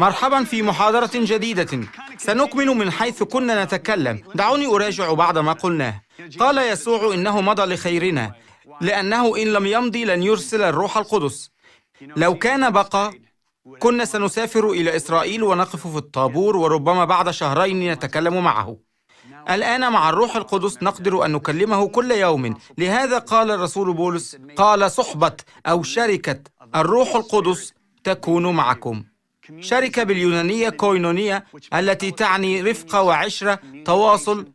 مرحبا في محاضرة جديدة سنكمل من حيث كنا نتكلم دعوني أراجع بعض ما قلناه قال يسوع إنه مضى لخيرنا لأنه إن لم يمضي لن يرسل الروح القدس لو كان بقى كنا سنسافر إلى إسرائيل ونقف في الطابور وربما بعد شهرين نتكلم معه الآن مع الروح القدس نقدر أن نكلمه كل يوم لهذا قال الرسول بولس قال صحبة أو شركة الروح القدس تكون معكم شركة باليونانية كوينونية التي تعني رفقة وعشرة تواصل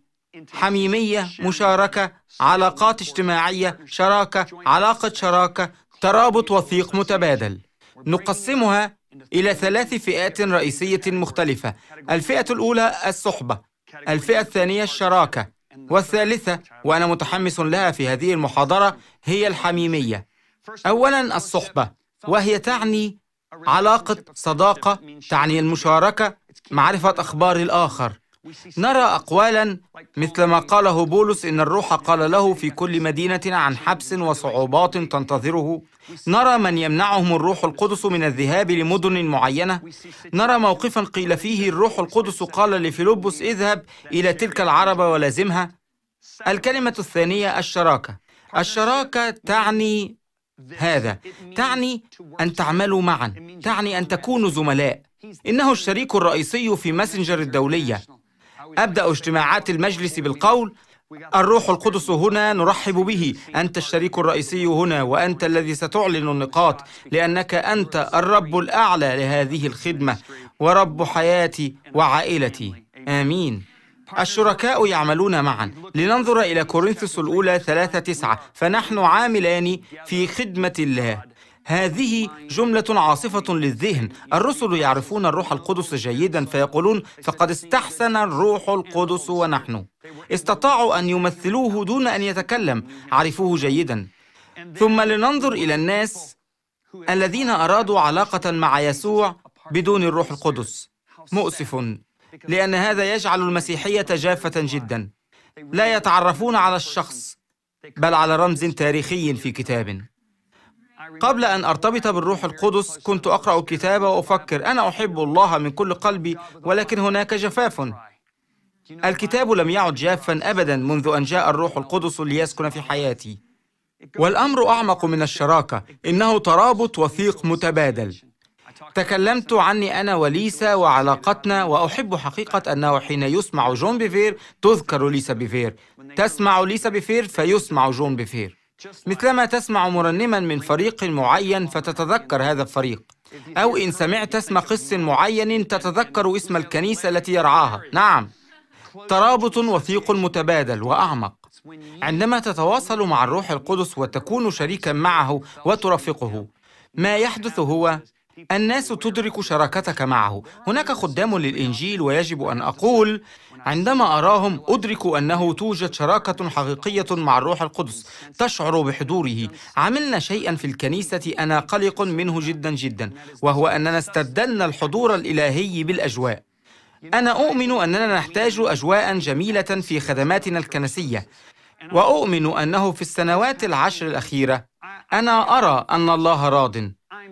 حميمية مشاركة علاقات اجتماعية شراكة علاقة شراكة ترابط وثيق متبادل نقسمها إلى ثلاث فئات رئيسية مختلفة الفئة الأولى الصحبة الفئة الثانية الشراكة والثالثة وأنا متحمس لها في هذه المحاضرة هي الحميمية أولا الصحبة وهي تعني علاقة صداقة تعني المشاركة معرفة أخبار الآخر نرى أقوالا مثل ما قاله بولس إن الروح قال له في كل مدينة عن حبس وصعوبات تنتظره نرى من يمنعهم الروح القدس من الذهاب لمدن معينة نرى موقفا قيل فيه الروح القدس قال لفيلبس اذهب إلى تلك العربة ولازمها الكلمة الثانية الشراكة الشراكة تعني هذا تعني أن تعملوا معا تعني أن تكونوا زملاء إنه الشريك الرئيسي في ماسنجر الدولية أبدأ اجتماعات المجلس بالقول الروح القدس هنا نرحب به أنت الشريك الرئيسي هنا وأنت الذي ستعلن النقاط لأنك أنت الرب الأعلى لهذه الخدمة ورب حياتي وعائلتي آمين الشركاء يعملون معا لننظر إلى كورنثوس الأولى ثلاثة تسعة فنحن عاملان في خدمة الله هذه جملة عاصفة للذهن الرسل يعرفون الروح القدس جيدا فيقولون فقد استحسن الروح القدس ونحن استطاعوا أن يمثلوه دون أن يتكلم عرفوه جيدا ثم لننظر إلى الناس الذين أرادوا علاقة مع يسوع بدون الروح القدس مؤسف لأن هذا يجعل المسيحية جافة جدا لا يتعرفون على الشخص بل على رمز تاريخي في كتاب قبل أن أرتبط بالروح القدس كنت أقرأ الكتاب وأفكر أنا أحب الله من كل قلبي ولكن هناك جفاف الكتاب لم يعد جافا أبدا منذ أن جاء الروح القدس ليسكن في حياتي والأمر أعمق من الشراكة إنه ترابط وثيق متبادل تكلمت عني أنا وليسا وعلاقتنا وأحب حقيقة أنه حين يسمع جون بيفير تذكر ليسا بيفير تسمع ليسا بيفير فيسمع جون بيفير مثلما تسمع مرنما من فريق معين فتتذكر هذا الفريق أو إن سمعت اسم قس معين تتذكر اسم الكنيسة التي يرعاها نعم ترابط وثيق متبادل وأعمق عندما تتواصل مع الروح القدس وتكون شريكا معه وترافقه ما يحدث هو الناس تدرك شراكتك معه هناك خدام للانجيل ويجب ان اقول عندما اراهم ادرك انه توجد شراكه حقيقيه مع الروح القدس تشعر بحضوره عملنا شيئا في الكنيسه انا قلق منه جدا جدا وهو اننا استبدلنا الحضور الالهي بالاجواء انا اؤمن اننا نحتاج اجواء جميله في خدماتنا الكنسيه واؤمن انه في السنوات العشر الاخيره انا ارى ان الله راض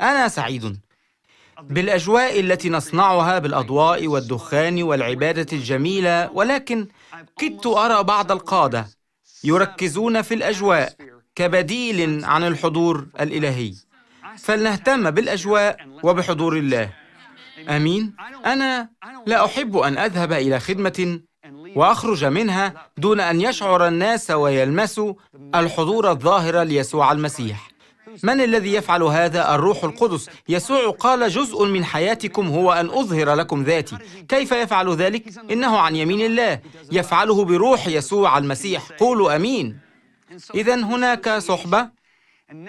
انا سعيد بالاجواء التي نصنعها بالاضواء والدخان والعباده الجميله ولكن كدت ارى بعض القاده يركزون في الاجواء كبديل عن الحضور الالهي فلنهتم بالاجواء وبحضور الله امين انا لا احب ان اذهب الى خدمه واخرج منها دون ان يشعر الناس ويلمسوا الحضور الظاهر ليسوع المسيح من الذي يفعل هذا الروح القدس يسوع قال جزء من حياتكم هو أن أظهر لكم ذاتي كيف يفعل ذلك؟ إنه عن يمين الله يفعله بروح يسوع المسيح قولوا أمين إذا هناك صحبة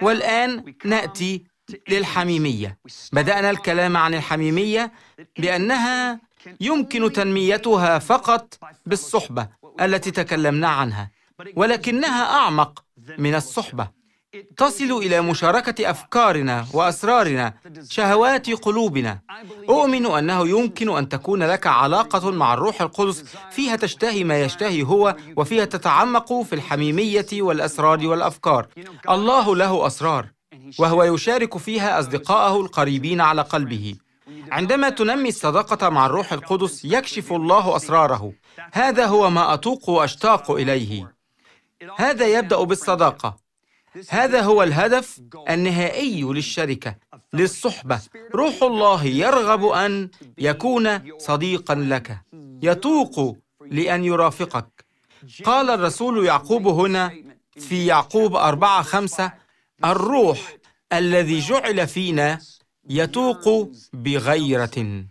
والآن نأتي للحميمية بدأنا الكلام عن الحميمية بأنها يمكن تنميتها فقط بالصحبة التي تكلمنا عنها ولكنها أعمق من الصحبة تصل الى مشاركه افكارنا واسرارنا شهوات قلوبنا اؤمن انه يمكن ان تكون لك علاقه مع الروح القدس فيها تشتهي ما يشتهي هو وفيها تتعمق في الحميميه والاسرار والافكار الله له اسرار وهو يشارك فيها اصدقائه القريبين على قلبه عندما تنمي الصداقة مع الروح القدس يكشف الله أسراره هذا هو ما أتوق وأشتاق إليه هذا يبدأ بالصداقة هذا هو الهدف النهائي للشركه للصحبه روح الله يرغب ان يكون صديقا لك يتوق لان يرافقك قال الرسول يعقوب هنا في يعقوب أربعة خمسة الروح الذي جعل فينا يتوق بغيرة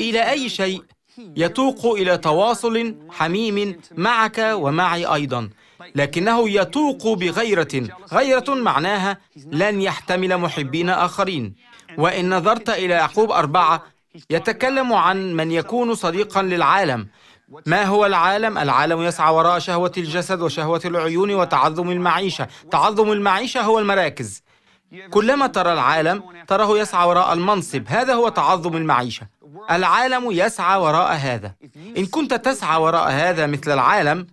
إلى أي شيء يتوق إلى تواصل حميم معك ومعي أيضا لكنه يتوق بغيرة غيرة معناها لن يحتمل محبين آخرين وإن نظرت إلى يعقوب أربعة يتكلم عن من يكون صديقا للعالم ما هو العالم؟ العالم يسعى وراء شهوة الجسد وشهوة العيون وتعظم المعيشة تعظم المعيشة هو المراكز كلما ترى العالم تراه يسعى وراء المنصب هذا هو تعظم المعيشة العالم يسعى وراء هذا إن كنت تسعى وراء هذا مثل العالم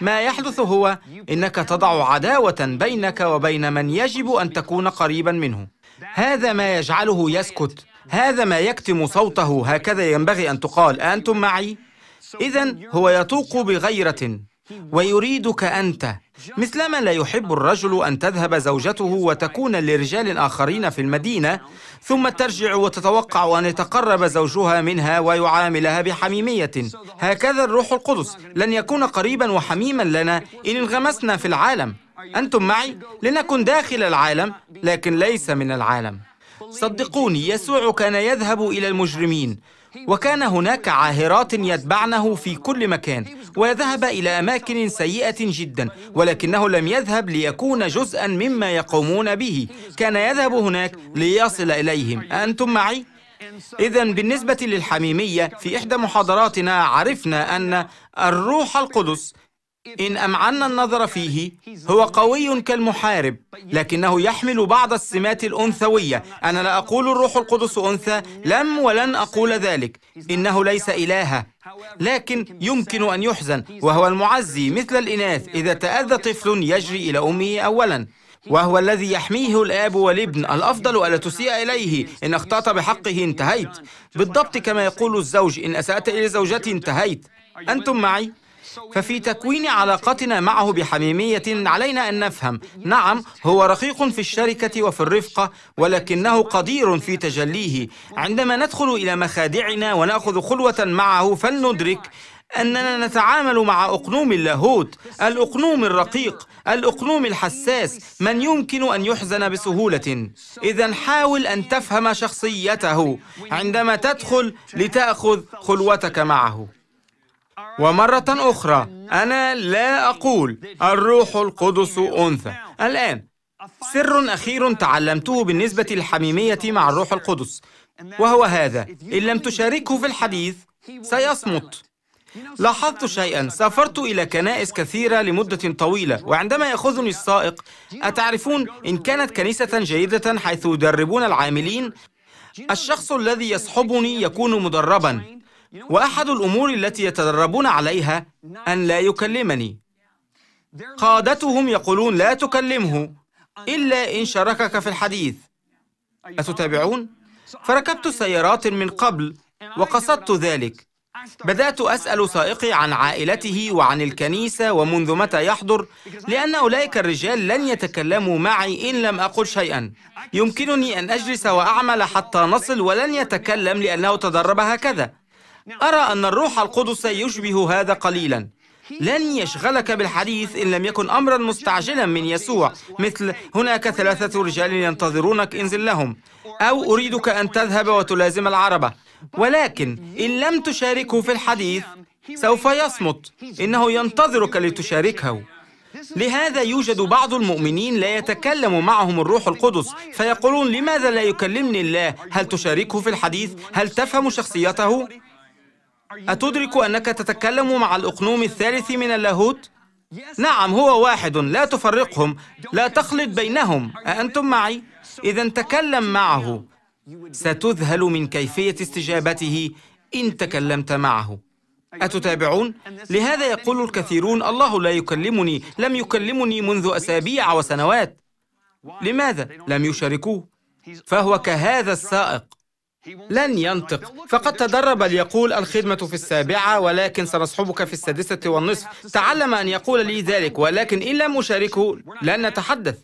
ما يحدث هو انك تضع عداوه بينك وبين من يجب ان تكون قريبا منه هذا ما يجعله يسكت هذا ما يكتم صوته هكذا ينبغي ان تقال انتم معي اذا هو يتوق بغيره ويريدك انت مثلما لا يحب الرجل ان تذهب زوجته وتكون لرجال اخرين في المدينه ثم ترجع وتتوقع ان يتقرب زوجها منها ويعاملها بحميميه هكذا الروح القدس لن يكون قريبا وحميما لنا ان انغمسنا في العالم انتم معي لنكن داخل العالم لكن ليس من العالم صدقوني يسوع كان يذهب الى المجرمين وكان هناك عاهرات يتبعنه في كل مكان وذهب إلى أماكن سيئة جدا ولكنه لم يذهب ليكون جزءا مما يقومون به كان يذهب هناك ليصل إليهم أنتم معي؟ إذا بالنسبة للحميمية في إحدى محاضراتنا عرفنا أن الروح القدس إن أمعنا النظر فيه هو قوي كالمحارب لكنه يحمل بعض السمات الأنثوية أنا لا أقول الروح القدس أنثى لم ولن أقول ذلك إنه ليس إلها لكن يمكن أن يحزن وهو المعزي مثل الإناث إذا تأذى طفل يجري إلى أمه أولاً وهو الذي يحميه الآب والابن الأفضل ألا تسيء إليه إن أخطأت بحقه انتهيت بالضبط كما يقول الزوج إن أسأت إلى زوجتي انتهيت أنتم معي؟ ففي تكوين علاقتنا معه بحميمية علينا أن نفهم نعم هو رقيق في الشركة وفي الرفقة ولكنه قدير في تجليه عندما ندخل إلى مخادعنا ونأخذ خلوة معه فلندرك أننا نتعامل مع أقنوم اللاهوت الأقنوم الرقيق الأقنوم الحساس من يمكن أن يحزن بسهولة إذا حاول أن تفهم شخصيته عندما تدخل لتأخذ خلوتك معه ومرة أخرى أنا لا أقول الروح القدس أنثى الآن سر أخير تعلمته بالنسبة للحميمية مع الروح القدس وهو هذا إن لم تشاركه في الحديث سيصمت لاحظت شيئا سافرت إلى كنائس كثيرة لمدة طويلة وعندما يأخذني السائق أتعرفون إن كانت كنيسة جيدة حيث يدربون العاملين الشخص الذي يصحبني يكون مدربا واحد الامور التي يتدربون عليها ان لا يكلمني قادتهم يقولون لا تكلمه الا ان شاركك في الحديث اتتابعون فركبت سيارات من قبل وقصدت ذلك بدات اسال سائقي عن عائلته وعن الكنيسه ومنذ متى يحضر لان اولئك الرجال لن يتكلموا معي ان لم اقل شيئا يمكنني ان اجلس واعمل حتى نصل ولن يتكلم لانه تدرب هكذا نعم. أرى أن الروح القدس يشبه هذا قليلا لن يشغلك بالحديث إن لم يكن أمرا مستعجلا من يسوع مثل هناك ثلاثة رجال ينتظرونك انزل لهم أو أريدك أن تذهب وتلازم العربة ولكن إن لم تشاركه في الحديث سوف يصمت إنه ينتظرك لتشاركه لهذا يوجد بعض المؤمنين لا يتكلم معهم الروح القدس فيقولون لماذا لا يكلمني الله هل تشاركه في الحديث هل تفهم شخصيته أتدرك أنك تتكلم مع الأقنوم الثالث من اللاهوت؟ نعم هو واحد لا تفرقهم لا تخلط بينهم أأنتم معي؟ إذا تكلم معه ستذهل من كيفية استجابته إن تكلمت معه أتتابعون؟ لهذا يقول الكثيرون الله لا يكلمني لم يكلمني منذ أسابيع وسنوات لماذا؟ لم يشاركوه فهو كهذا السائق لن ينطق فقد تدرب ليقول الخدمة في السابعة ولكن سنصحبك في السادسة والنصف تعلم أن يقول لي ذلك ولكن إن لم أشاركه لن نتحدث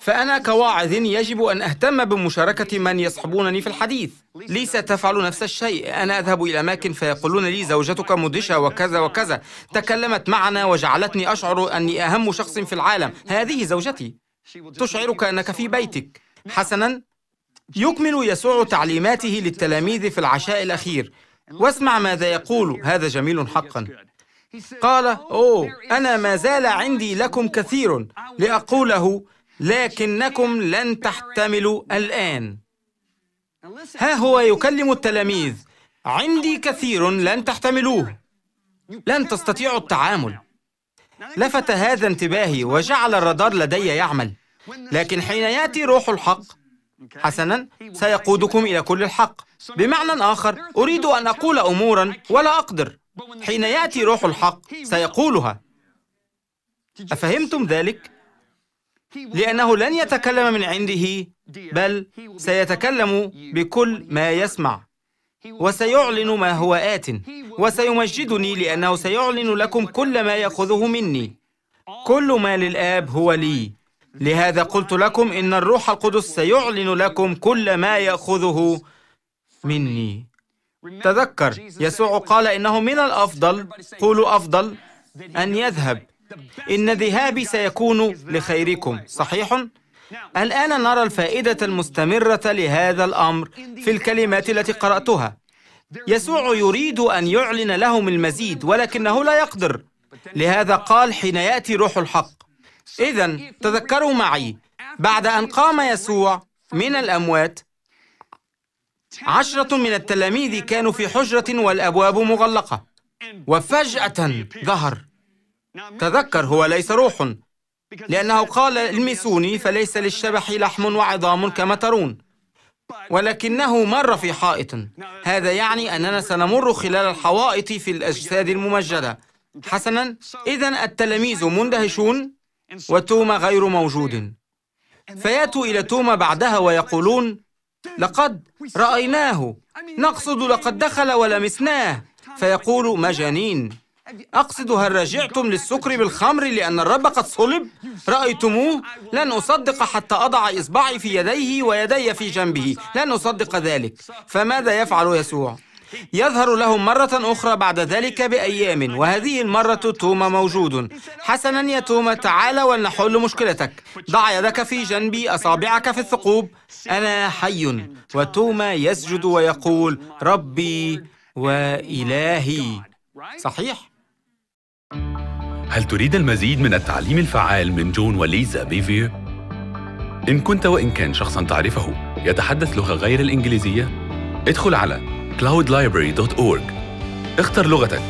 فأنا كواعظ يجب أن أهتم بمشاركة من يصحبونني في الحديث ليس تفعل نفس الشيء أنا أذهب إلى أماكن فيقولون لي زوجتك مدهشة وكذا وكذا تكلمت معنا وجعلتني أشعر أني أهم شخص في العالم هذه زوجتي تشعرك أنك في بيتك حسنا يكمل يسوع تعليماته للتلاميذ في العشاء الأخير واسمع ماذا يقول هذا جميل حقا قال أوه أنا ما زال عندي لكم كثير لأقوله لكنكم لن تحتملوا الآن ها هو يكلم التلاميذ عندي كثير لن تحتملوه لن تستطيعوا التعامل لفت هذا انتباهي وجعل الرادار لدي يعمل لكن حين ياتي روح الحق حسنا سيقودكم إلى كل الحق بمعنى آخر أريد أن أقول أمورا ولا أقدر حين يأتي روح الحق سيقولها أفهمتم ذلك؟ لأنه لن يتكلم من عنده بل سيتكلم بكل ما يسمع وسيعلن ما هو آت وسيمجدني لأنه سيعلن لكم كل ما يأخذه مني كل ما للآب هو لي لهذا قلت لكم إن الروح القدس سيعلن لكم كل ما يأخذه مني تذكر يسوع قال إنه من الأفضل قولوا أفضل أن يذهب إن ذهابي سيكون لخيركم صحيح؟ الآن نرى الفائدة المستمرة لهذا الأمر في الكلمات التي قرأتها يسوع يريد أن يعلن لهم المزيد ولكنه لا يقدر لهذا قال حين يأتي روح الحق إذا تذكروا معي بعد أن قام يسوع من الأموات عشرة من التلاميذ كانوا في حجرة والأبواب مغلقة وفجأة ظهر تذكر هو ليس روح لأنه قال المسوني فليس للشبح لحم وعظام كما ترون ولكنه مر في حائط هذا يعني أننا سنمر خلال الحوائط في الأجساد الممجدة حسنا إذا التلاميذ مندهشون وتوما غير موجود فياتوا الى توما بعدها ويقولون لقد رايناه نقصد لقد دخل ولمسناه فيقول مجانين أقصد هل رجعتم للسكر بالخمر لأن الرب قد صلب؟ رأيتموه؟ لن أصدق حتى أضع إصبعي في يديه ويدي في جنبه لن أصدق ذلك فماذا يفعل يسوع؟ يظهر لهم مرة أخرى بعد ذلك بأيام وهذه المرة توما موجود حسنا يا توما تعال ولنحل مشكلتك ضع يدك في جنبي أصابعك في الثقوب أنا حي وتوما يسجد ويقول ربي وإلهي صحيح؟ هل تريد المزيد من التعليم الفعال من جون وليزا بيفير؟ إن كنت وإن كان شخصاً تعرفه يتحدث لغة غير الإنجليزية ادخل على cloudlibrary.org اختر لغتك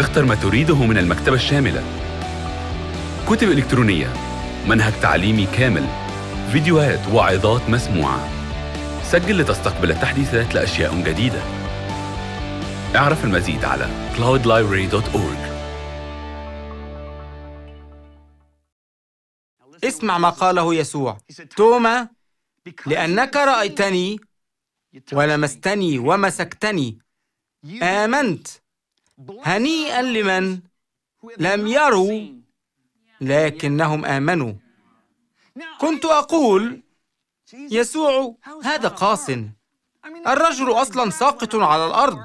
اختر ما تريده من المكتبة الشاملة كتب إلكترونية منهج تعليمي كامل فيديوهات وعظات مسموعة سجل لتستقبل التحديثات لأشياء جديدة اعرف المزيد على cloudlibrary.org اسمع ما قاله يسوع توما لأنك رأيتني ولمستني ومسكتني آمنت هنيئا لمن لم يروا لكنهم آمنوا كنت أقول يسوع هذا قاس الرجل أصلا ساقط على الأرض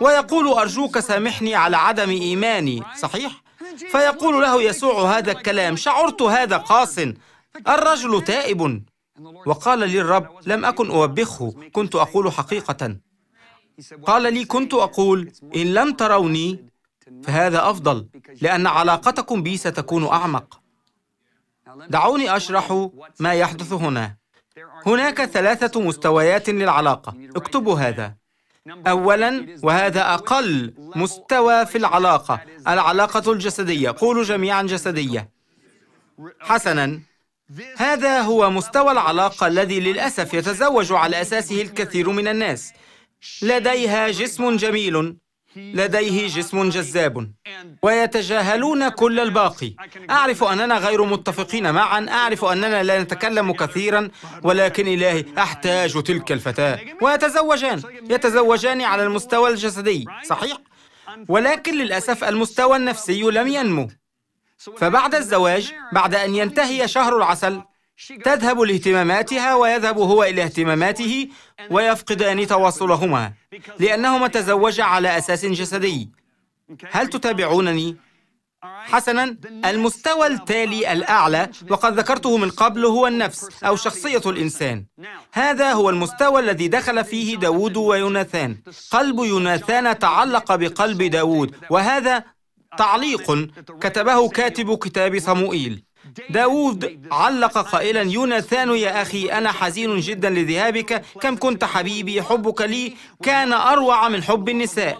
ويقول أرجوك سامحني على عدم إيماني صحيح؟ فيقول له يسوع هذا الكلام شعرت هذا قاس الرجل تائب وقال لي الرب لم أكن أوبخه كنت أقول حقيقة قال لي كنت أقول إن لم تروني فهذا أفضل لأن علاقتكم بي ستكون أعمق دعوني أشرح ما يحدث هنا هناك ثلاثة مستويات للعلاقة اكتبوا هذا أولا وهذا أقل مستوى في العلاقة العلاقة الجسدية قولوا جميعا جسدية حسنا هذا هو مستوى العلاقة الذي للأسف يتزوج على أساسه الكثير من الناس لديها جسم جميل لديه جسم جذاب ويتجاهلون كل الباقي أعرف أننا غير متفقين معا أعرف أننا لا نتكلم كثيرا ولكن إلهي أحتاج تلك الفتاة ويتزوجان يتزوجان على المستوى الجسدي صحيح؟ ولكن للأسف المستوى النفسي لم ينمو فبعد الزواج بعد أن ينتهي شهر العسل تذهب لاهتماماتها ويذهب هو إلى اهتماماته ويفقدان تواصلهما لأنهما تزوجا على أساس جسدي هل تتابعونني؟ حسنا المستوى التالي الأعلى وقد ذكرته من قبل هو النفس أو شخصية الإنسان هذا هو المستوى الذي دخل فيه داود ويوناثان قلب يوناثان تعلق بقلب داود وهذا تعليق كتبه كاتب كتاب صموئيل داود علق قائلا يوناثان يا أخي أنا حزين جدا لذهابك كم كنت حبيبي حبك لي كان أروع من حب النساء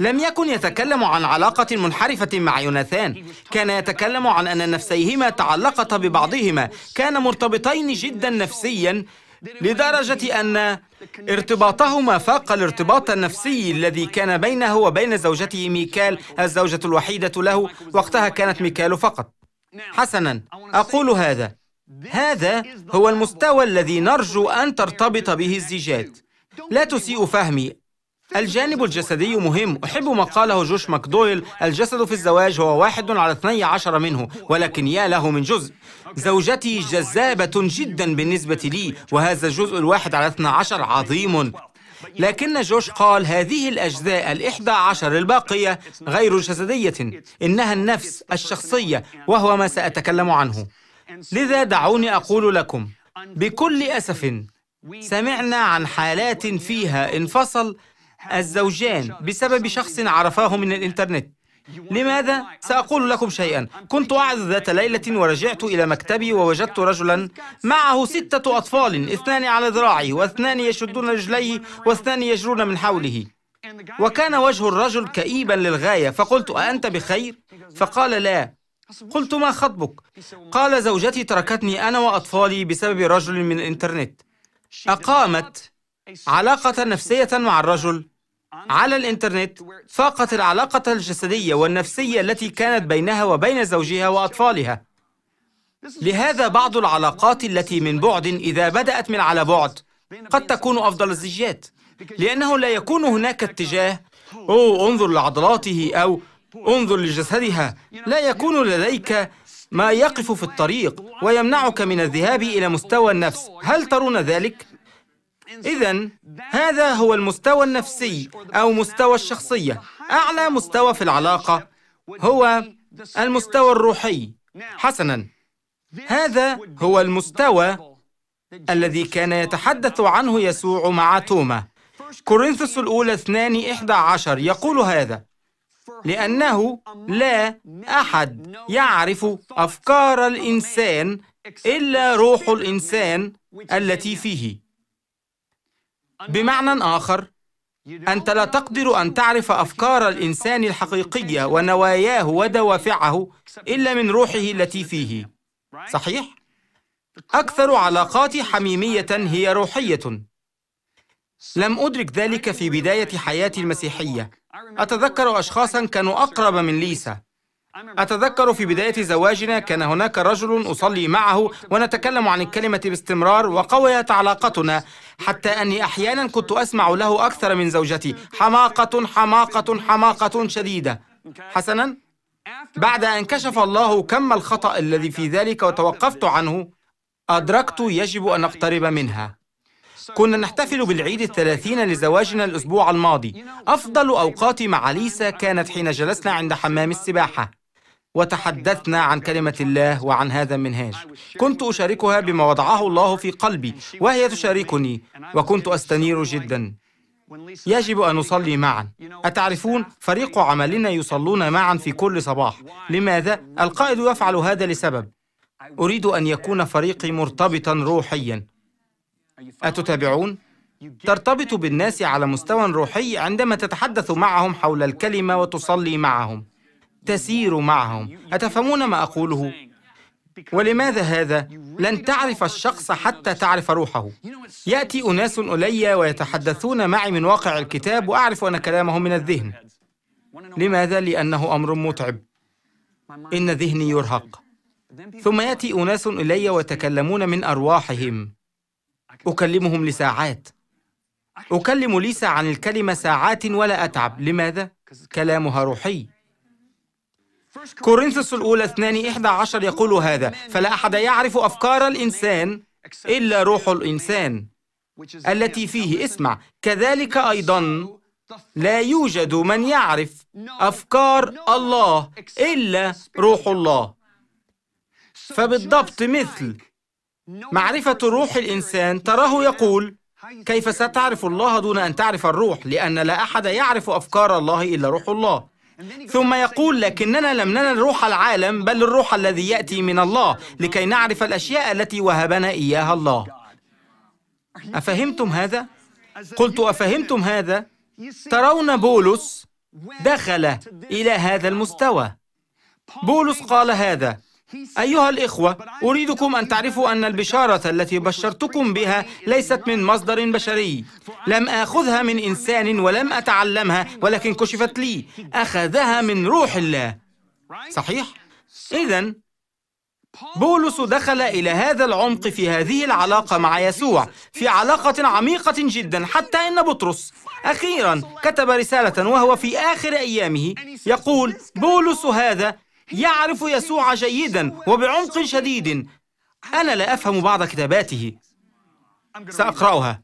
لم يكن يتكلم عن علاقة منحرفة مع يوناثان كان يتكلم عن أن نفسيهما تعلقت ببعضهما كان مرتبطين جدا نفسيا لدرجة أن ارتباطهما فاق الارتباط النفسي الذي كان بينه وبين زوجته ميكال الزوجة الوحيدة له وقتها كانت ميكال فقط حسنا أقول هذا هذا هو المستوى الذي نرجو أن ترتبط به الزيجات لا تسيء فهمي الجانب الجسدي مهم أحب ما قاله جوش ماكدويل الجسد في الزواج هو واحد على 12 منه ولكن يا له من جزء زوجتي جذابة جدا بالنسبة لي وهذا الجزء الواحد على 12 عظيم لكن جوش قال هذه الأجزاء الإحدى عشر الباقية غير جسدية إنها النفس الشخصية وهو ما سأتكلم عنه لذا دعوني أقول لكم بكل أسف سمعنا عن حالات فيها انفصل الزوجان بسبب شخص عرفاه من الإنترنت لماذا؟ سأقول لكم شيئا كنت أعظ ذات ليلة ورجعت إلى مكتبي ووجدت رجلا معه ستة أطفال اثنان على ذراعي واثنان يشدون رجليه واثنان يجرون من حوله وكان وجه الرجل كئيبا للغاية فقلت أأنت بخير؟ فقال لا قلت ما خطبك؟ قال زوجتي تركتني أنا وأطفالي بسبب رجل من الإنترنت أقامت علاقة نفسية مع الرجل على الإنترنت فاقت العلاقة الجسدية والنفسية التي كانت بينها وبين زوجها وأطفالها لهذا بعض العلاقات التي من بعد إذا بدأت من على بعد قد تكون أفضل الزيجات لأنه لا يكون هناك اتجاه أو انظر لعضلاته أو انظر لجسدها لا يكون لديك ما يقف في الطريق ويمنعك من الذهاب إلى مستوى النفس هل ترون ذلك؟ إذا هذا هو المستوى النفسي أو مستوى الشخصية أعلى مستوى في العلاقة هو المستوى الروحي حسنا هذا هو المستوى الذي كان يتحدث عنه يسوع مع توما كورنثوس الأولى 2 11 عشر يقول هذا لأنه لا أحد يعرف أفكار الإنسان إلا روح الإنسان التي فيه بمعنى آخر أنت لا تقدر أن تعرف أفكار الإنسان الحقيقية ونواياه ودوافعه إلا من روحه التي فيه صحيح؟ أكثر علاقاتي حميمية هي روحية لم أدرك ذلك في بداية حياتي المسيحية أتذكر أشخاصا كانوا أقرب من ليسا أتذكر في بداية زواجنا كان هناك رجل أصلي معه ونتكلم عن الكلمة باستمرار وقويت علاقتنا حتى أني أحيانا كنت أسمع له أكثر من زوجتي حماقة حماقة حماقة شديدة حسنا بعد أن كشف الله كم الخطأ الذي في ذلك وتوقفت عنه أدركت يجب أن أقترب منها كنا نحتفل بالعيد الثلاثين لزواجنا الأسبوع الماضي أفضل أوقاتي مع ليسا كانت حين جلسنا عند حمام السباحة وتحدثنا عن كلمة الله وعن هذا المنهاج كنت أشاركها بما وضعه الله في قلبي وهي تشاركني وكنت أستنير جدا يجب أن نصلي معا أتعرفون فريق عملنا يصلون معا في كل صباح لماذا؟ القائد يفعل هذا لسبب أريد أن يكون فريقي مرتبطا روحيا أتتابعون؟ ترتبط بالناس على مستوى روحي عندما تتحدث معهم حول الكلمة وتصلي معهم تسير معهم أتفهمون ما أقوله؟ ولماذا هذا؟ لن تعرف الشخص حتى تعرف روحه يأتي أناس إلي ويتحدثون معي من واقع الكتاب وأعرف أن كلامهم من الذهن لماذا؟ لأنه أمر متعب إن ذهني يرهق ثم يأتي أناس إلي ويتكلمون من أرواحهم أكلمهم لساعات أكلم ليسا عن الكلمة ساعات ولا أتعب لماذا؟ كلامها روحي كورنثوس الأولى 2 11 يقول هذا فلا أحد يعرف أفكار الإنسان إلا روح الإنسان التي فيه اسمع كذلك أيضا لا يوجد من يعرف أفكار الله إلا روح الله فبالضبط مثل معرفة روح الإنسان تراه يقول كيف ستعرف الله دون أن تعرف الروح لأن لا أحد يعرف أفكار الله إلا روح الله ثم يقول لكننا لم ننل روح العالم بل الروح الذي يأتي من الله لكي نعرف الأشياء التي وهبنا إياها الله أفهمتم هذا؟ قلت أفهمتم هذا؟ ترون بولس دخل إلى هذا المستوى بولس قال هذا أيها الإخوة، أريدكم أن تعرفوا أن البشارة التي بشرتكم بها ليست من مصدر بشري، لم آخذها من إنسان ولم أتعلمها ولكن كشفت لي، أخذها من روح الله. صحيح؟ إذا بولس دخل إلى هذا العمق في هذه العلاقة مع يسوع، في علاقة عميقة جدا حتى إن بطرس أخيرا كتب رسالة وهو في آخر أيامه يقول: بولس هذا يعرف يسوع جيدا وبعمق شديد أنا لا أفهم بعض كتاباته سأقرأها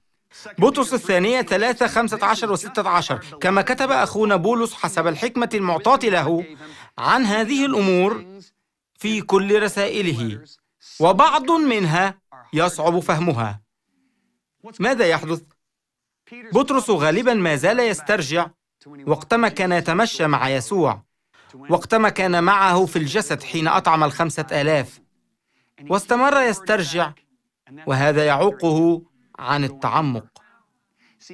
بطرس الثانية 3 15 و 16 كما كتب أخونا بولس حسب الحكمة المعطاة له عن هذه الأمور في كل رسائله وبعض منها يصعب فهمها ماذا يحدث؟ بطرس غالبا ما زال يسترجع وقتما كان يتمشى مع يسوع وقتما كان معه في الجسد حين أطعم الخمسة آلاف واستمر يسترجع وهذا يعوقه عن التعمق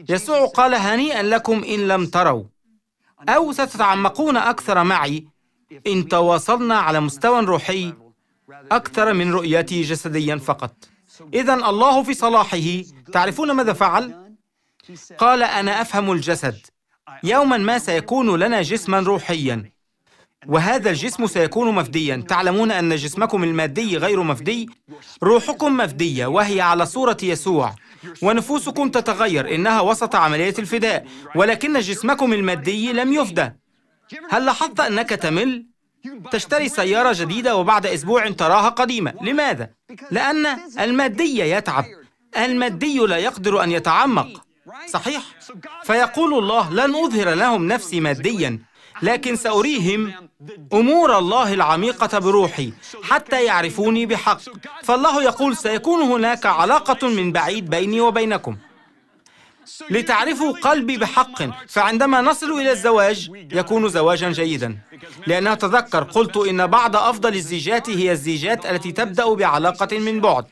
يسوع قال هنيئا لكم إن لم تروا أو ستتعمقون أكثر معي إن تواصلنا على مستوى روحي أكثر من رؤيته جسديا فقط إذا الله في صلاحه تعرفون ماذا فعل؟ قال أنا أفهم الجسد يوما ما سيكون لنا جسما روحيا وهذا الجسم سيكون مفديا تعلمون أن جسمكم المادي غير مفدي روحكم مفدية وهي على صورة يسوع ونفوسكم تتغير إنها وسط عملية الفداء ولكن جسمكم المادي لم يفدى هل لاحظت أنك تمل؟ تشتري سيارة جديدة وبعد أسبوع تراها قديمة لماذا؟ لأن المادي يتعب المادي لا يقدر أن يتعمق صحيح؟ فيقول الله لن أظهر لهم نفسي مادياً لكن سأريهم أمور الله العميقة بروحي حتى يعرفوني بحق فالله يقول سيكون هناك علاقة من بعيد بيني وبينكم لتعرفوا قلبي بحق فعندما نصل إلى الزواج يكون زواجا جيدا لأن تذكر قلت إن بعض أفضل الزيجات هي الزيجات التي تبدأ بعلاقة من بعد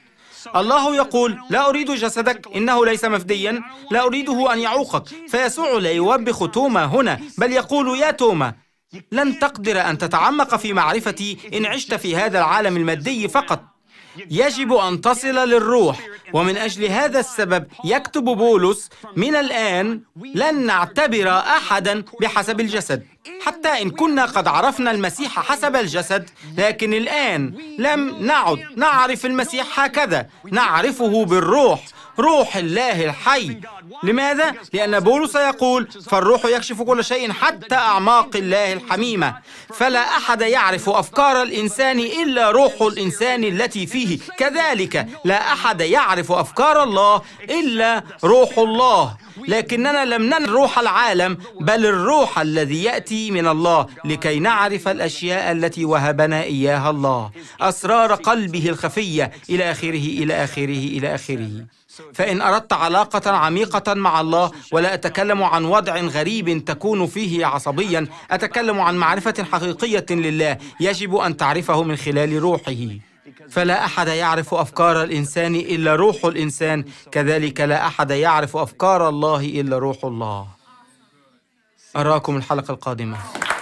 الله يقول لا أريد جسدك إنه ليس مفديا لا أريده أن يعوقك فيسوع لا يوبخ توما هنا بل يقول يا توما لن تقدر أن تتعمق في معرفتي إن عشت في هذا العالم المادي فقط يجب أن تصل للروح ومن أجل هذا السبب يكتب بولس من الآن لن نعتبر أحدا بحسب الجسد حتى إن كنا قد عرفنا المسيح حسب الجسد لكن الآن لم نعد نعرف المسيح هكذا نعرفه بالروح روح الله الحي لماذا؟ لأن بولس يقول فالروح يكشف كل شيء حتى أعماق الله الحميمة فلا أحد يعرف أفكار الإنسان إلا روح الإنسان التي فيه كذلك لا أحد يعرف أفكار الله إلا روح الله لكننا لم ننل روح العالم بل الروح الذي يأتي من الله لكي نعرف الأشياء التي وهبنا إياها الله أسرار قلبه الخفية إلى آخره إلى آخره إلى آخره فإن أردت علاقة عميقة مع الله ولا أتكلم عن وضع غريب تكون فيه عصبيا أتكلم عن معرفة حقيقية لله يجب أن تعرفه من خلال روحه فلا احد يعرف افكار الانسان الا روح الانسان كذلك لا احد يعرف افكار الله الا روح الله اراكم الحلقه القادمه